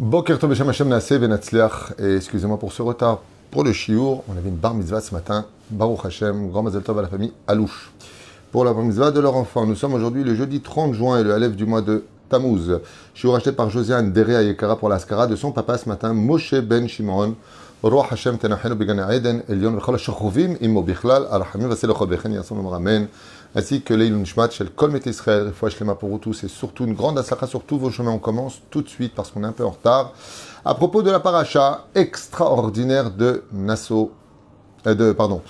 Excusez-moi pour ce retard. Pour le chiour, on avait une bar mitzvah ce matin. Baruch Hashem, grand mazel tov à la famille Alouche. Pour la bar mitzvah de leur enfant, nous sommes aujourd'hui le jeudi 30 juin et le Aleph du mois de Tammuz. Chiour acheté par Josiane Derea Yekara pour l'Askara de son papa ce matin, Moshe Ben Shimon. Roi Hashem, תנחנו בגן Eden. Elion, וכל השכובים עמו בכלל, הרחמים והסלח בכל יעשו ramen ainsi que l'Eilun Shmat, Shel Kolmet Israël, Lema pour tous, C'est surtout une grande asaka sur tous vos chemins. On commence tout de suite parce qu'on est un peu en retard. À propos de la paracha extraordinaire de Nassau, euh, de, pardon,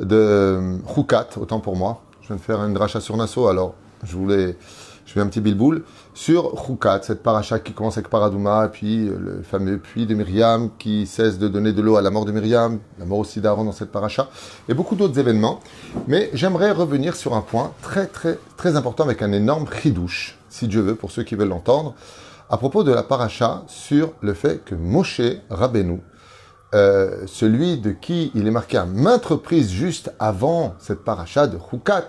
de euh, Choukat, autant pour moi. Je viens de faire une dracha sur Nassau, alors je voulais je fais un petit bilboule sur Hukat, cette paracha qui commence avec Paradouma, puis le fameux puits de Myriam qui cesse de donner de l'eau à la mort de Myriam, la mort aussi d'Aaron dans cette paracha, et beaucoup d'autres événements. Mais j'aimerais revenir sur un point très très très important avec un énorme ridouche, si Dieu veut, pour ceux qui veulent l'entendre, à propos de la paracha sur le fait que Moshe Rabbeinu, euh, celui de qui il est marqué à maintes reprises juste avant cette paracha de Hukat,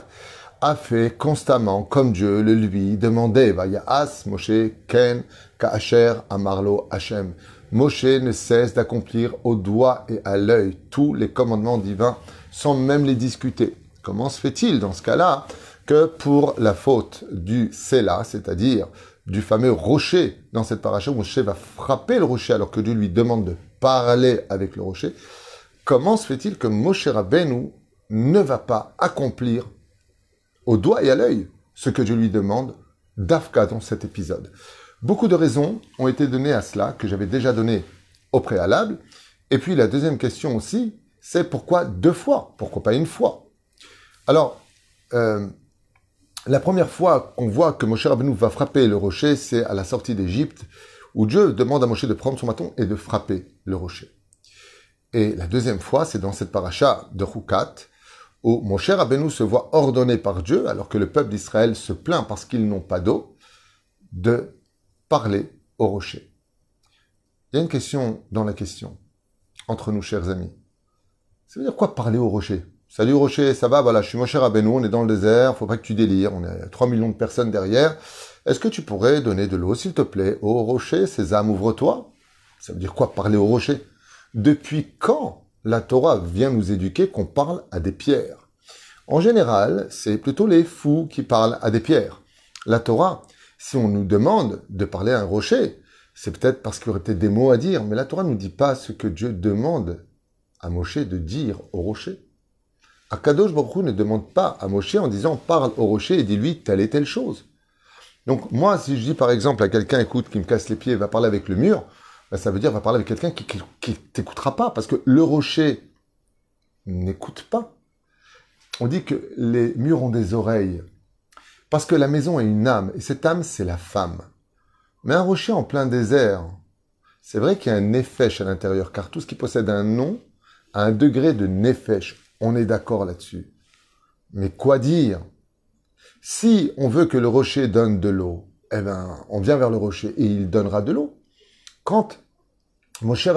a fait constamment comme Dieu le lui demandait. as Moshe Ken Kaasher Amarlo Hashem. Moshe ne cesse d'accomplir au doigt et à l'œil tous les commandements divins sans même les discuter. Comment se fait-il dans ce cas-là que pour la faute du Sela, c'est-à-dire du fameux rocher dans cette paracha, Moshe va frapper le rocher alors que Dieu lui demande de parler avec le rocher, comment se fait-il que Moshe Rabbeinu ne va pas accomplir au doigt et à l'œil ce que je lui demande d'Afka dans cet épisode. Beaucoup de raisons ont été données à cela, que j'avais déjà donné au préalable. Et puis la deuxième question aussi, c'est pourquoi deux fois Pourquoi pas une fois Alors, euh, la première fois qu'on voit que Moshe Rabbeinu va frapper le rocher, c'est à la sortie d'Égypte, où Dieu demande à Moshe de prendre son bâton et de frapper le rocher. Et la deuxième fois, c'est dans cette paracha de Rukat, où mon cher Abenou se voit ordonné par Dieu, alors que le peuple d'Israël se plaint parce qu'ils n'ont pas d'eau, de parler au rocher. Il y a une question dans la question, entre nous, chers amis. Ça veut dire quoi parler au rocher Salut rocher, ça va Voilà, je suis mon cher Abenou, on est dans le désert, faut pas que tu délires, on est 3 millions de personnes derrière. Est-ce que tu pourrais donner de l'eau, s'il te plaît, au rocher âmes, ouvre-toi. Ça veut dire quoi parler au rocher Depuis quand la Torah vient nous éduquer qu'on parle à des pierres. En général, c'est plutôt les fous qui parlent à des pierres. La Torah, si on nous demande de parler à un rocher, c'est peut-être parce qu'il y aurait peut des mots à dire, mais la Torah ne nous dit pas ce que Dieu demande à Moshe de dire au rocher. Akadosh Baruch ne demande pas à Moshe en disant parle au rocher et dis-lui telle et telle chose. Donc moi, si je dis par exemple à quelqu'un, écoute, qui me casse les pieds, va parler avec le mur, bah, ça veut dire va parler avec quelqu'un qui ne t'écoutera pas, parce que le rocher n'écoute pas. On dit que les murs ont des oreilles, parce que la maison est une âme, et cette âme, c'est la femme. Mais un rocher en plein désert, c'est vrai qu'il y a un néfèche à l'intérieur, car tout ce qui possède un nom a un degré de néfèche. On est d'accord là-dessus. Mais quoi dire Si on veut que le rocher donne de l'eau, eh ben, on vient vers le rocher et il donnera de l'eau. Quand mon cher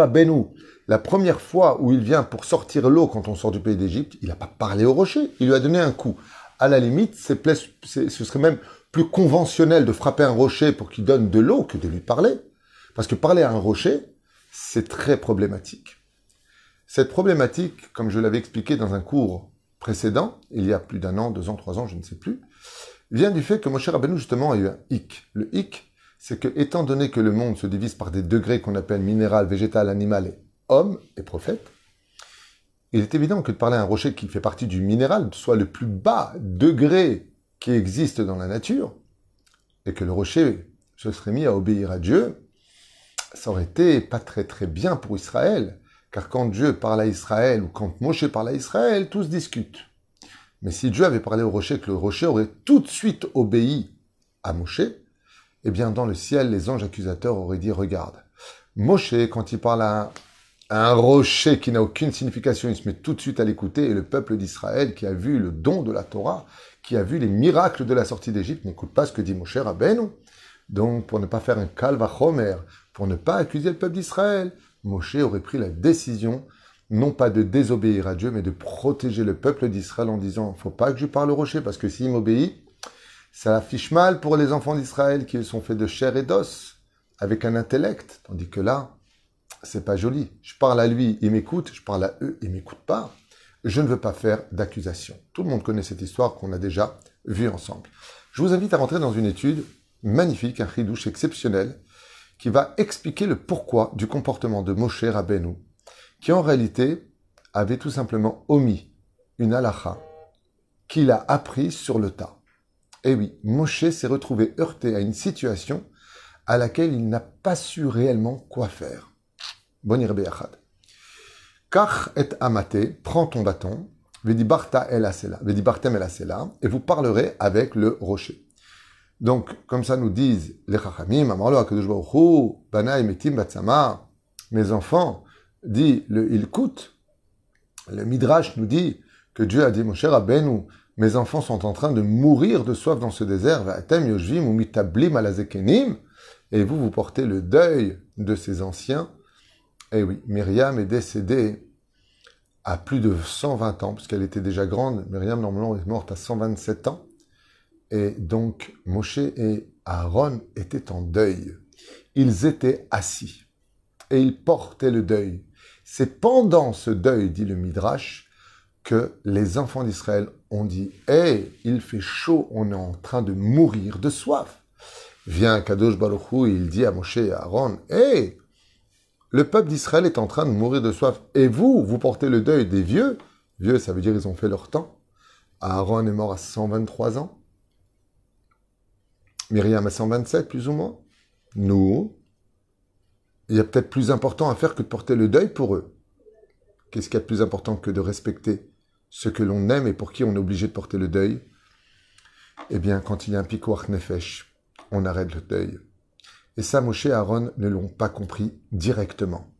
la première fois où il vient pour sortir l'eau quand on sort du pays d'Égypte, il n'a pas parlé au rocher, il lui a donné un coup. À la limite, c'est, ce serait même plus conventionnel de frapper un rocher pour qu'il donne de l'eau que de lui parler. Parce que parler à un rocher, c'est très problématique. Cette problématique, comme je l'avais expliqué dans un cours précédent, il y a plus d'un an, deux ans, trois ans, je ne sais plus, vient du fait que cher Rabbeinu, justement, a eu un hic. Le hic, c'est que, étant donné que le monde se divise par des degrés qu'on appelle minéral, végétal, animal et homme et prophète, il est évident que de parler à un rocher qui fait partie du minéral, soit le plus bas degré qui existe dans la nature, et que le rocher se serait mis à obéir à Dieu, ça aurait été pas très très bien pour Israël, car quand Dieu parle à Israël ou quand Moshe parle à Israël, tous discutent. Mais si Dieu avait parlé au rocher, que le rocher aurait tout de suite obéi à Moshe, eh bien dans le ciel, les anges accusateurs auraient dit, regarde, Moshe, quand il parle à un, rocher qui n'a aucune signification, il se met tout de suite à l'écouter, et le peuple d'Israël qui a vu le don de la Torah, qui a vu les miracles de la sortie d'Égypte, n'écoute pas ce que dit Moshe Rabbeinu. Donc, pour ne pas faire un homer, pour ne pas accuser le peuple d'Israël, Moshe aurait pris la décision, non pas de désobéir à Dieu, mais de protéger le peuple d'Israël en disant, faut pas que je parle au rocher, parce que s'il m'obéit, ça affiche mal pour les enfants d'Israël qui sont faits de chair et d'os, avec un intellect, tandis que là, c'est pas joli. Je parle à lui, il m'écoute, je parle à eux, ils m'écoute pas. Je ne veux pas faire d'accusation. Tout le monde connaît cette histoire qu'on a déjà vue ensemble. Je vous invite à rentrer dans une étude magnifique, un ridouche exceptionnel, qui va expliquer le pourquoi du comportement de Moshe Rabbeinu, qui en réalité avait tout simplement omis une halacha qu'il a apprise sur le tas. Eh oui, Moshe s'est retrouvé heurté à une situation à laquelle il n'a pas su réellement quoi faire. Bonir Beyachad. Kach et amate, prends ton bâton, Barta el Bartem el et vous parlerez avec le rocher. Donc, comme ça nous disent les Chachamim, Batsama, mes enfants, dit le il coûte. le Midrash nous dit que Dieu a dit, mon cher mes enfants sont en train de mourir de soif dans ce désert. Et vous, vous portez le deuil de ces anciens. Et eh oui, Myriam est décédée à plus de 120 ans, puisqu'elle était déjà grande. Myriam, normalement, est morte à 127 ans. Et donc, Moshe et Aaron étaient en deuil. Ils étaient assis et ils portaient le deuil. C'est pendant ce deuil, dit le Midrash, que les enfants d'Israël ont dit Hé, il fait chaud, on est en train de mourir de soif. Vient Kadosh Baruchou, il dit à Moshe et à Aaron Hé, hey, le peuple d'Israël est en train de mourir de soif. Et vous, vous portez le deuil des vieux. Vieux, ça veut dire ils ont fait leur temps. Aaron est mort à 123 ans. Myriam à 127, plus ou moins. Nous, il y a peut-être plus important à faire que de porter le deuil pour eux. Qu'est-ce qu'il y a de plus important que de respecter ce que l'on aime et pour qui on est obligé de porter le deuil, eh bien, quand il y a un piquoir nefesh, on arrête le deuil. Et ça, Moshe et Aaron ne l'ont pas compris directement.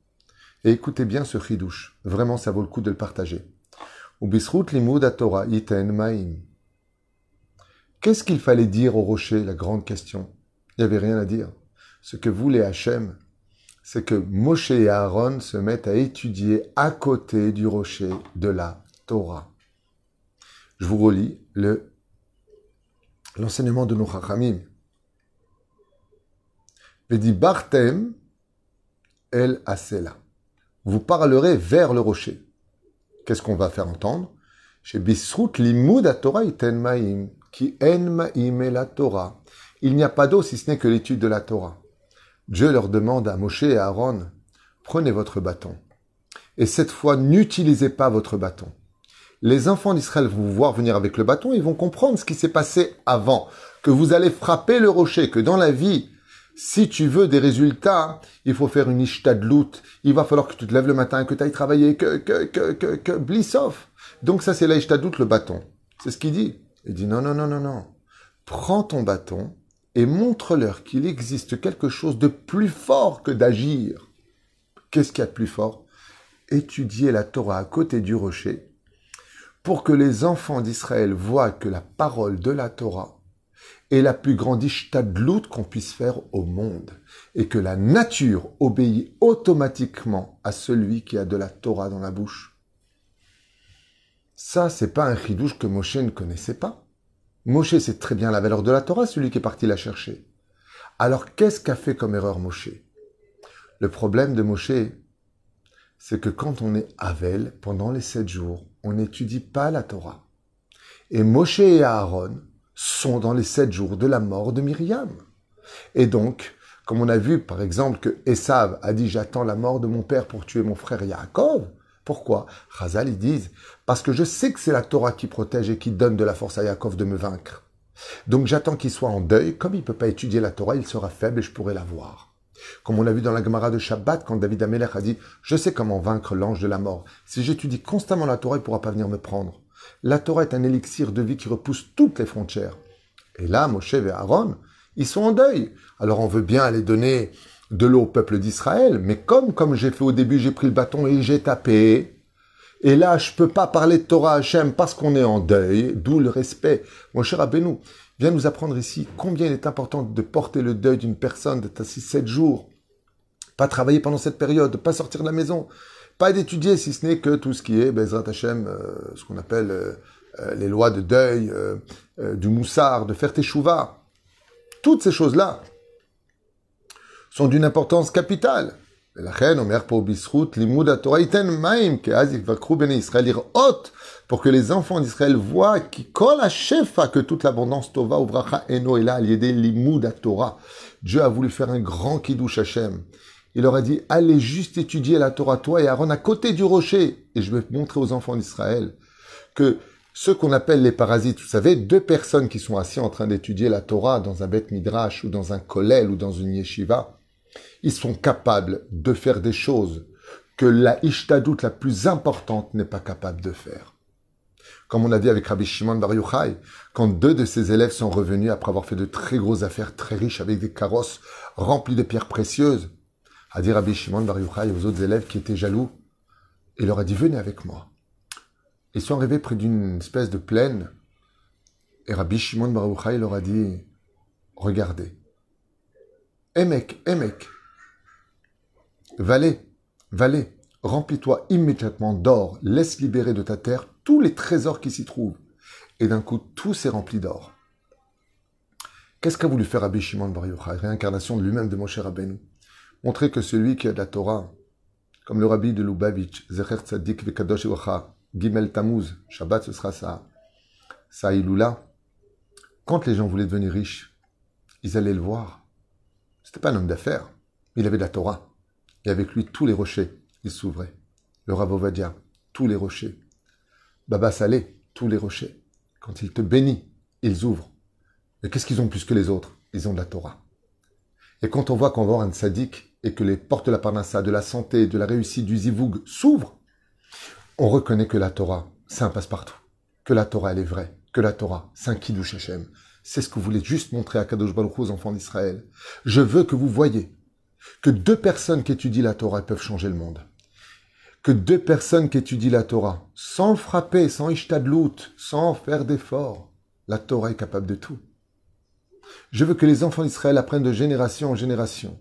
Et écoutez bien ce chidouche. Vraiment, ça vaut le coup de le partager. Qu'est-ce qu'il fallait dire au rocher, la grande question Il n'y avait rien à dire. Ce que voulait Hachem, c'est que Moshe et Aaron se mettent à étudier à côté du rocher de là. Torah. Je vous relis le, l'enseignement de nos Chachamim. dit El Asela. Vous parlerez vers le rocher. Qu'est-ce qu'on va faire entendre Chez Limud Torah Il n'y a pas d'eau si ce n'est que l'étude de la Torah. Dieu leur demande à Moshe et à Aaron Prenez votre bâton. Et cette fois, n'utilisez pas votre bâton les enfants d'Israël vont vous voir venir avec le bâton, ils vont comprendre ce qui s'est passé avant, que vous allez frapper le rocher, que dans la vie, si tu veux des résultats, il faut faire une ishtadlout. Il va falloir que tu te lèves le matin, que tu ailles travailler, que, que, que, que, que, off. Donc ça, c'est l'ishtadlout, le bâton. C'est ce qu'il dit. Il dit non, non, non, non, non. Prends ton bâton et montre-leur qu'il existe quelque chose de plus fort que d'agir. Qu'est-ce qu'il y a de plus fort Étudier la Torah à côté du rocher pour que les enfants d'Israël voient que la parole de la Torah est la plus grande ishtadlout qu'on puisse faire au monde et que la nature obéit automatiquement à celui qui a de la Torah dans la bouche. Ça, c'est pas un chidouche que Moshe ne connaissait pas. Moshe sait très bien la valeur de la Torah, celui qui est parti la chercher. Alors qu'est-ce qu'a fait comme erreur Moshe Le problème de Moshe, c'est que quand on est Avel pendant les sept jours, on n'étudie pas la Torah. Et Moshe et Aaron sont dans les sept jours de la mort de Myriam. Et donc, comme on a vu par exemple que Esav a dit j'attends la mort de mon père pour tuer mon frère Yaakov, pourquoi Razal, ils disent parce que je sais que c'est la Torah qui protège et qui donne de la force à Yaakov de me vaincre. Donc j'attends qu'il soit en deuil, comme il ne peut pas étudier la Torah, il sera faible et je pourrai la voir. Comme on l'a vu dans la Gemara de Shabbat, quand David Amelech a dit Je sais comment vaincre l'ange de la mort. Si j'étudie constamment la Torah, il ne pourra pas venir me prendre. La Torah est un élixir de vie qui repousse toutes les frontières. Et là, Moshe et Aaron, ils sont en deuil. Alors on veut bien aller donner de l'eau au peuple d'Israël, mais comme, comme j'ai fait au début, j'ai pris le bâton et j'ai tapé, et là, je ne peux pas parler de Torah Hachem parce qu'on est en deuil, d'où le respect. Mon cher Abénou, Viens nous apprendre ici combien il est important de porter le deuil d'une personne, d'être assis sept jours, pas travailler pendant cette période, pas sortir de la maison, pas d'étudier si ce n'est que tout ce qui est Bezrat ben, Hashem, euh, ce qu'on appelle euh, euh, les lois de deuil, du moussard, de faire chouvas. Toutes ces choses-là sont d'une importance capitale. ולכן אומר פה בזכות לימוד התורה ייתן מים, כי אז יבקרו בני ישראל לראות, pour que les enfants d'Israël voient à Hashefa, que toute l'abondance Tova Ouvracha Eno est lié l'idée Torah. Dieu a voulu faire un grand Kiddush Hashem. Il leur a dit, allez juste étudier la Torah, toi et Aaron, à côté du rocher. Et je vais montrer aux enfants d'Israël que ceux qu'on appelle les parasites, vous savez, deux personnes qui sont assis en train d'étudier la Torah dans un bet Midrash ou dans un Kollel ou dans une Yeshiva, ils sont capables de faire des choses que la ishtadout la plus importante n'est pas capable de faire. Comme on a dit avec Rabbi Shimon Bar Yochai, quand deux de ses élèves sont revenus après avoir fait de très grosses affaires très riches avec des carrosses remplis de pierres précieuses, a dit Rabbi Shimon Bar Yochai aux autres élèves qui étaient jaloux, il leur a dit venez avec moi. Ils sont arrivés près d'une espèce de plaine, et Rabbi Shimon Bar Yochai leur a dit regardez, Emek, eh Emek. Eh valet, valet, remplis-toi immédiatement d'or, laisse libérer de ta terre tous les trésors qui s'y trouvent. Et d'un coup, tout s'est rempli d'or. Qu'est-ce qu'a voulu faire Rabbi Shimon Bar Yochai, réincarnation de lui-même de mon cher Rabbeinu Montrer que celui qui a de la Torah, comme le rabbi de Lubavitch, Zecher Tzadik Vekadosh Yochai, Gimel Tammuz, Shabbat ce sera ça, ça quand les gens voulaient devenir riches, ils allaient le voir. C'était pas un homme d'affaires. Il avait de la Torah. Et avec lui, tous les rochers, ils s'ouvraient. Le Ravovadia, tous les rochers. Baba Salé, tous les rochers. Quand il te bénit, ils ouvrent. Mais qu'est-ce qu'ils ont plus que les autres Ils ont de la Torah. Et quand on voit qu'on voit un sadique et que les portes de la parnassa, de la santé, de la réussite, du zivoug s'ouvrent, on reconnaît que la Torah, c'est un passe-partout. Que la Torah, elle est vraie. Que la Torah, c'est un Kidou c'est ce que vous voulez juste montrer à Kadosh Baruch aux enfants d'Israël. Je veux que vous voyez que deux personnes qui étudient la Torah peuvent changer le monde. Que deux personnes qui étudient la Torah, sans frapper, sans ishtadlout, sans faire d'efforts, la Torah est capable de tout. Je veux que les enfants d'Israël apprennent de génération en génération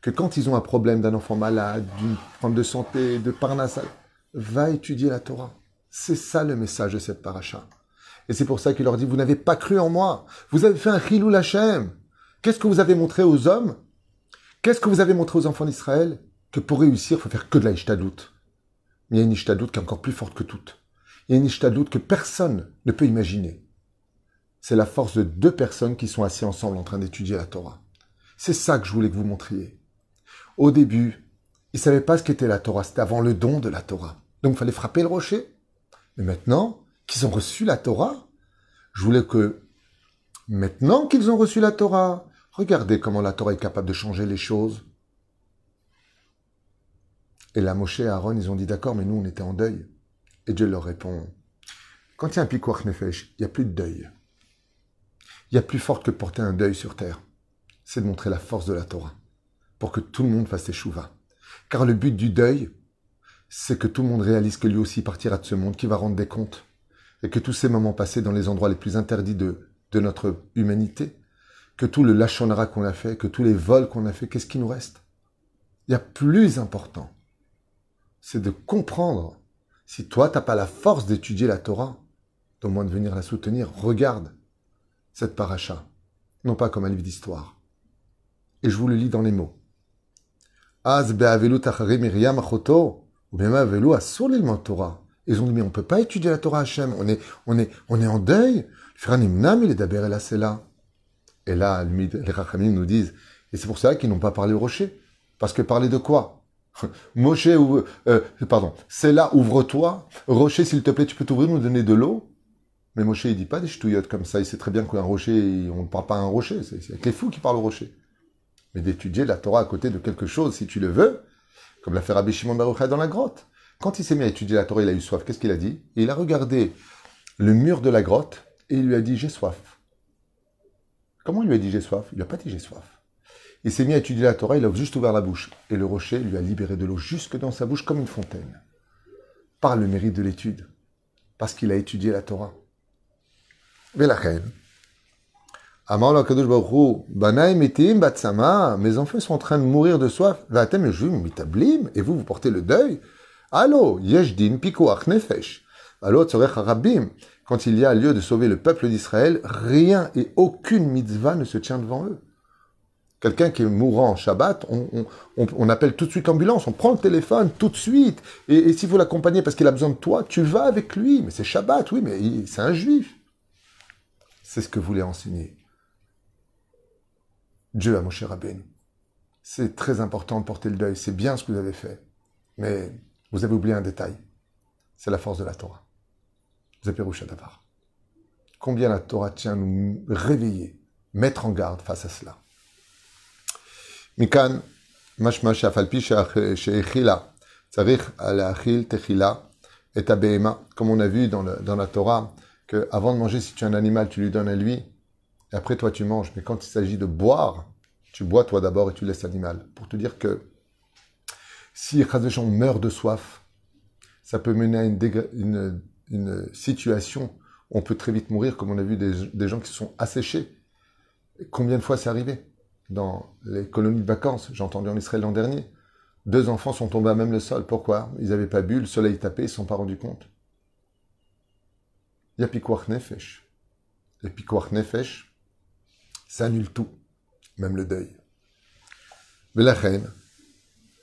que quand ils ont un problème d'un enfant malade, d'une femme de santé, de parnassal, va étudier la Torah. C'est ça le message de cette paracha. Et c'est pour ça qu'il leur dit, vous n'avez pas cru en moi. Vous avez fait un la Lachem. Qu'est-ce que vous avez montré aux hommes Qu'est-ce que vous avez montré aux enfants d'Israël Que pour réussir, il faut faire que de la ishtadout. Mais il y a une ishtadout qui est encore plus forte que toute. Il y a une ishtadout que personne ne peut imaginer. C'est la force de deux personnes qui sont assises ensemble en train d'étudier la Torah. C'est ça que je voulais que vous montriez. Au début, ils ne savaient pas ce qu'était la Torah. C'était avant le don de la Torah. Donc il fallait frapper le rocher. Mais maintenant, qu'ils ont reçu la Torah. Je voulais que, maintenant qu'ils ont reçu la Torah, regardez comment la Torah est capable de changer les choses. Et la Moshe et Aaron, ils ont dit d'accord, mais nous, on était en deuil. Et Dieu leur répond, quand il y a un nefesh, il n'y a plus de deuil. Il y a plus fort que porter un deuil sur terre. C'est de montrer la force de la Torah pour que tout le monde fasse échouva. Car le but du deuil, c'est que tout le monde réalise que lui aussi partira de ce monde, qui va rendre des comptes et que tous ces moments passés dans les endroits les plus interdits de, notre humanité, que tout le lachonara qu'on a fait, que tous les vols qu'on a fait, qu'est-ce qui nous reste Il y a plus important. C'est de comprendre. Si toi, t'as pas la force d'étudier la Torah, d'au moins de venir la soutenir, regarde cette paracha, non pas comme un livre d'histoire. Et je vous le lis dans les mots. Az be'avelu achoto, ou Torah. Ils ont dit, mais on peut pas étudier la Torah Hachem, on est, on est, on est en deuil. il est d'aber là, c'est là. Et là, les Rachamim nous disent, et c'est pour ça qu'ils n'ont pas parlé au rocher. Parce que parler de quoi Moshe, ou euh, pardon, c'est là, ouvre-toi. Rocher, s'il te plaît, tu peux t'ouvrir, nous donner de l'eau Mais Moshe, il dit pas des ch'touillottes comme ça. Il sait très bien qu'un rocher, on ne parle pas à un rocher. C'est avec les fous qui parlent au rocher. Mais d'étudier la Torah à côté de quelque chose, si tu le veux, comme l'a fait Rabbi Shimon Baruchai dans la grotte. Quand il s'est mis à étudier la Torah, il a eu soif. Qu'est-ce qu'il a dit Il a regardé le mur de la grotte et il lui a dit J'ai soif. Comment il lui a dit J'ai soif Il a pas dit J'ai soif. Il s'est mis à étudier la Torah, il a juste ouvert la bouche. Et le rocher lui a libéré de l'eau jusque dans sa bouche comme une fontaine. Par le mérite de l'étude. Parce qu'il a étudié la Torah. Mais la reine, « Mes enfants sont en train de mourir de soif. et vous, vous portez le deuil. Allo, Yeshdin, Pikoach, Nefesh. Allo, Tzorech, Rabim. Quand il y a lieu de sauver le peuple d'Israël, rien et aucune mitzvah ne se tient devant eux. Quelqu'un qui est mourant en Shabbat, on, appelle tout de suite l'ambulance, on prend le téléphone tout de suite. Et, si vous l'accompagnez parce qu'il a besoin de toi, tu vas avec lui. Mais c'est Shabbat, oui, mais c'est un juif. C'est ce que vous voulez enseigner Dieu à cher Rabbein. C'est très important de porter le deuil, c'est bien ce que vous avez fait. Mais vous avez oublié un détail. C'est la force de la Torah. Zepirusha Davar. Combien la Torah tient à nous réveiller, mettre en garde face à cela. Mikan, mashma shafalpi Shechila, Tzarich al-achil techila et Comme on a vu dans, dans la Torah, que avant de manger, si tu as un animal, tu lui donnes à lui, et après toi tu manges. Mais quand il s'agit de boire, tu bois toi d'abord et tu laisses l'animal. Pour te dire que si gens meurt de soif, ça peut mener à une, une, situation où on peut très vite mourir, comme on a vu des, gens qui se sont asséchés. Combien de fois c'est arrivé Dans les colonies de vacances, j'ai entendu en Israël l'an dernier, deux enfants sont tombés à même le sol. Pourquoi Ils n'avaient pas bu, le soleil tapait, ils ne se sont pas rendus compte. Il y a Nefesh. Et Nefesh, ça annule tout, même le deuil. Mais la reine,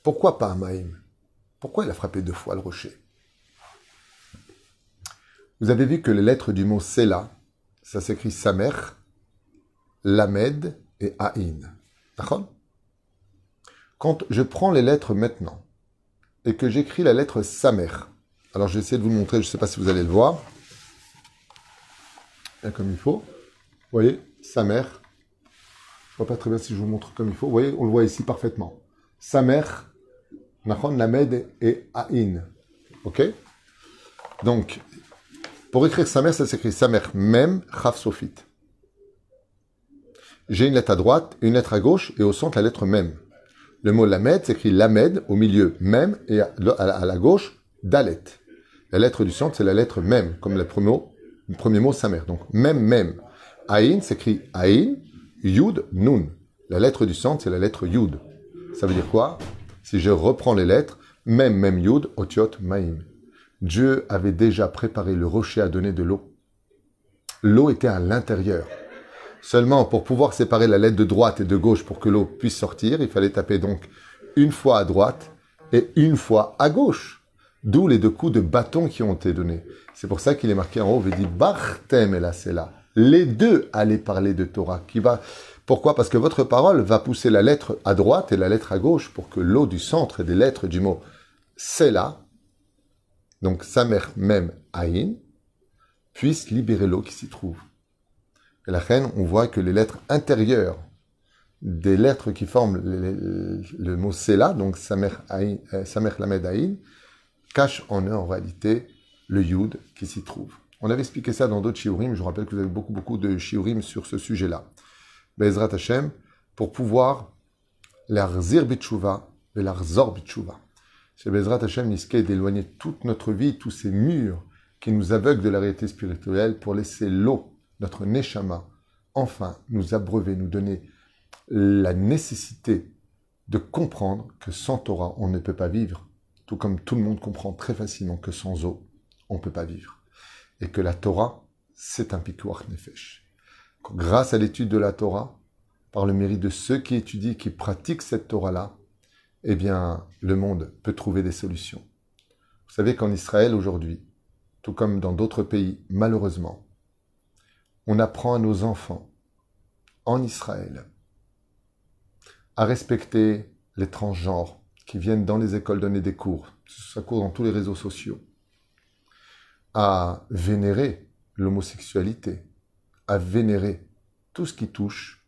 pourquoi pas Amaïm Pourquoi il a frappé deux fois le rocher Vous avez vu que les lettres du mot Sela, ça s'écrit Samer, Lamed et Aïn. D'accord Quand je prends les lettres maintenant et que j'écris la lettre Samer, alors je vais essayer de vous le montrer, je ne sais pas si vous allez le voir, Bien comme il faut. Vous voyez, Samer. Je ne vois pas très bien si je vous montre comme il faut. Vous voyez, on le voit ici parfaitement. Samer, Machon Lamed et Aïn. Ok Donc, pour écrire sa mère, ça s'écrit sa mère même, Chaf Sofit. J'ai une lettre à droite, une lettre à gauche et au centre la lettre même. Le mot Lamed s'écrit Lamed au milieu même et à la, gauche Dalet. La lettre du centre, c'est la lettre même, comme le premier mot, le premier mot sa mère. Donc même, même. Aïn s'écrit Aïn, Yud, Nun. La lettre du centre, c'est la lettre Yud. Ça veut dire quoi si je reprends les lettres, même, même Yud, Otiot, Maïm. Dieu avait déjà préparé le rocher à donner de l'eau. L'eau était à l'intérieur. Seulement, pour pouvoir séparer la lettre de droite et de gauche pour que l'eau puisse sortir, il fallait taper donc une fois à droite et une fois à gauche. D'où les deux coups de bâton qui ont été donnés. C'est pour ça qu'il est marqué en haut, il dit Barthem et là, c'est là. Les deux allaient parler de Torah, qui va pourquoi Parce que votre parole va pousser la lettre à droite et la lettre à gauche pour que l'eau du centre et des lettres du mot c'est donc sa mère même Aïn, puisse libérer l'eau qui s'y trouve. Et la reine, on voit que les lettres intérieures des lettres qui forment le, mot Sela, donc Samer, euh, Lamed Aïn, cachent en eux en réalité le Yud qui s'y trouve. On avait expliqué ça dans d'autres shiurim, je vous rappelle que vous avez beaucoup beaucoup de shiurim sur ce sujet-là. Bezrat Hashem, pour pouvoir l'arzir bitchouva, l'arzor bitchouva. C'est Bezrat Hashem Niskei d'éloigner toute notre vie, tous ces murs qui nous aveuglent de la réalité spirituelle pour laisser l'eau, notre neshama, enfin nous abreuver, nous donner la nécessité de comprendre que sans Torah, on ne peut pas vivre. Tout comme tout le monde comprend très facilement que sans eau, on ne peut pas vivre. Et que la Torah, c'est un pikuach nefesh grâce à l'étude de la Torah, par le mérite de ceux qui étudient, qui pratiquent cette Torah-là, eh bien, le monde peut trouver des solutions. Vous savez qu'en Israël aujourd'hui, tout comme dans d'autres pays, malheureusement, on apprend à nos enfants, en Israël, à respecter les transgenres qui viennent dans les écoles donner des cours, ça court dans tous les réseaux sociaux, à vénérer l'homosexualité, vénérer tout ce qui touche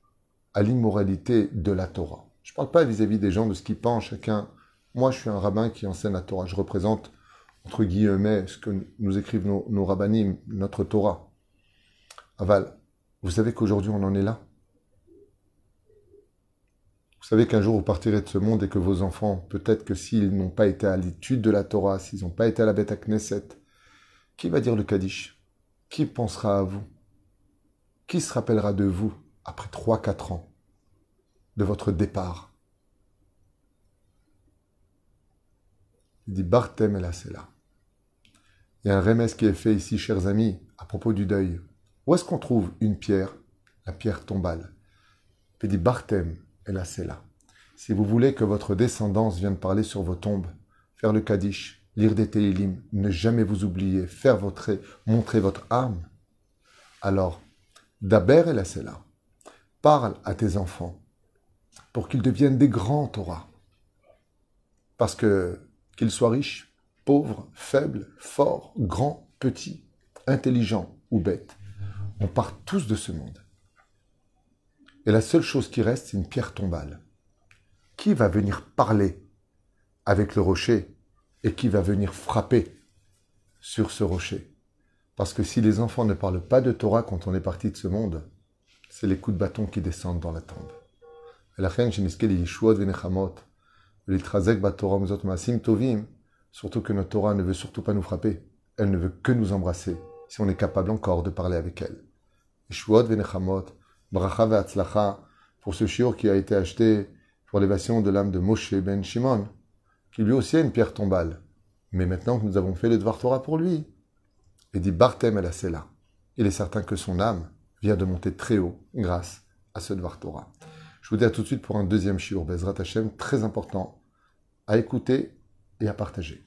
à l'immoralité de la Torah. Je ne parle pas vis-à-vis des gens de ce qu'ils pensent chacun. Moi, je suis un rabbin qui enseigne la Torah. Je représente, entre guillemets, ce que nous écrivent nos, nos notre Torah. Aval, vous savez qu'aujourd'hui, on en est là vous savez qu'un jour vous partirez de ce monde et que vos enfants, peut-être que s'ils n'ont pas été à l'étude de la Torah, s'ils n'ont pas été à la bête à Knesset, qui va dire le Kaddish Qui pensera à vous qui se rappellera de vous après 3-4 ans de votre départ Il dit Barthème là, c'est là. Il y a un remès qui est fait ici, chers amis, à propos du deuil. Où est-ce qu'on trouve une pierre La pierre tombale. Il dit et là, c'est là. Si vous voulez que votre descendance vienne parler sur vos tombes, faire le Kaddish, lire des Télim, ne jamais vous oublier, faire votre, montrer votre âme, alors Daber et la Sela. Parle à tes enfants pour qu'ils deviennent des grands Torah. Parce que qu'ils soient riches, pauvres, faibles, forts, grands, petits, intelligents ou bêtes, on part tous de ce monde. Et la seule chose qui reste, c'est une pierre tombale. Qui va venir parler avec le rocher et qui va venir frapper sur ce rocher parce que si les enfants ne parlent pas de Torah quand on est parti de ce monde, c'est les coups de bâton qui descendent dans la tombe. Surtout que notre Torah ne veut surtout pas nous frapper. Elle ne veut que nous embrasser, si on est capable encore de parler avec elle. pour ce shiur qui a été acheté pour l'évasion de l'âme de Moshe ben Shimon, qui lui aussi a une pierre tombale. Mais maintenant que nous avons fait le devoir Torah pour lui, et dit Barthem el Il est certain que son âme vient de monter très haut grâce à ce Dvar Torah. Je vous dis à tout de suite pour un deuxième shiur Bezrat Hashem, très important à écouter et à partager.